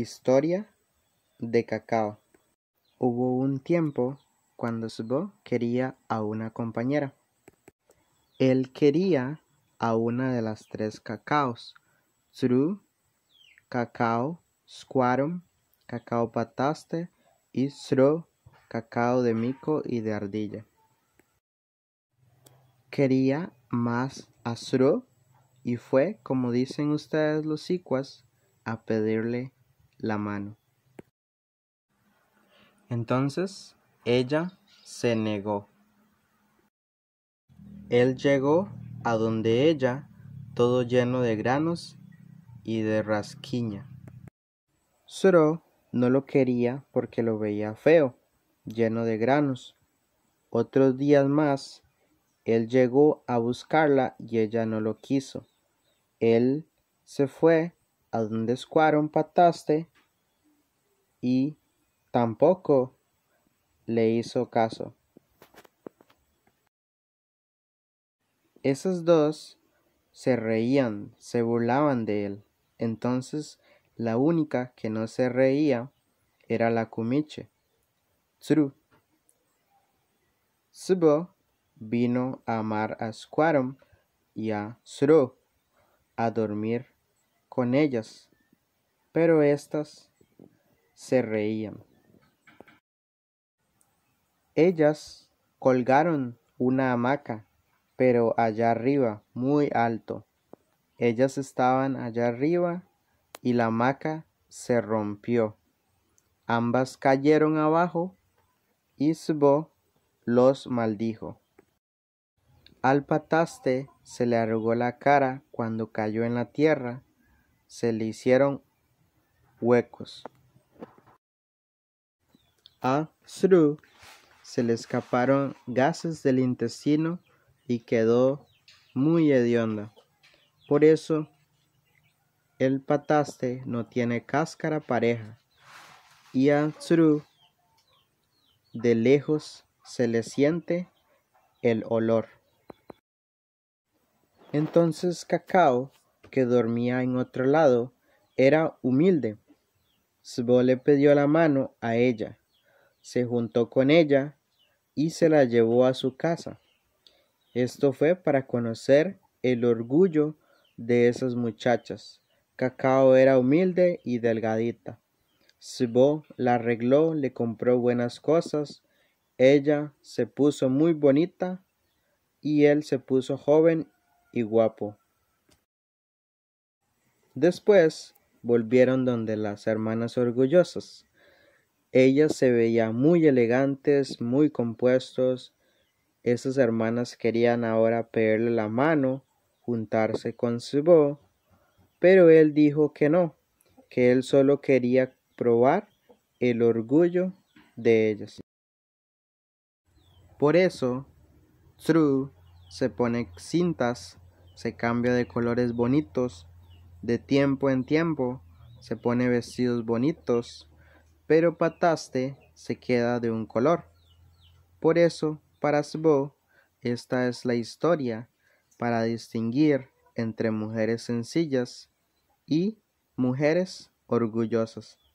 Historia de Cacao. Hubo un tiempo cuando Subo quería a una compañera. Él quería a una de las tres cacaos, Tru, Cacao, Squarum, Cacao Pataste y Sro, Cacao de mico y de ardilla. Quería más a Sro y fue, como dicen ustedes los sicuas, a pedirle la mano. Entonces ella se negó. Él llegó a donde ella, todo lleno de granos y de rasquiña. Zoro no lo quería porque lo veía feo, lleno de granos. Otros días más, él llegó a buscarla y ella no lo quiso. Él se fue donde Squaron pataste y tampoco le hizo caso. Esas dos se reían, se burlaban de él. Entonces la única que no se reía era la Kumiche. Tsuru. Tsubo vino a amar a Squaron y a Tsuru a dormir ellas, pero éstas se reían. Ellas colgaron una hamaca, pero allá arriba, muy alto. Ellas estaban allá arriba y la hamaca se rompió. Ambas cayeron abajo y Sbo los maldijo. Al pataste se le arrugó la cara cuando cayó en la tierra se le hicieron huecos. A Sru se le escaparon gases del intestino y quedó muy hedionda. Por eso, el pataste no tiene cáscara pareja. Y a Sru de lejos se le siente el olor. Entonces Cacao que dormía en otro lado, era humilde. Sbo le pidió la mano a ella, se juntó con ella y se la llevó a su casa. Esto fue para conocer el orgullo de esas muchachas. Cacao era humilde y delgadita. Sbo la arregló, le compró buenas cosas, ella se puso muy bonita y él se puso joven y guapo. Después volvieron donde las hermanas orgullosas. Ellas se veían muy elegantes, muy compuestos. Esas hermanas querían ahora pedirle la mano, juntarse con Sibó, pero él dijo que no, que él solo quería probar el orgullo de ellas. Por eso, True se pone cintas, se cambia de colores bonitos de tiempo en tiempo se pone vestidos bonitos, pero Pataste se queda de un color. Por eso, para Sbo, esta es la historia para distinguir entre mujeres sencillas y mujeres orgullosas.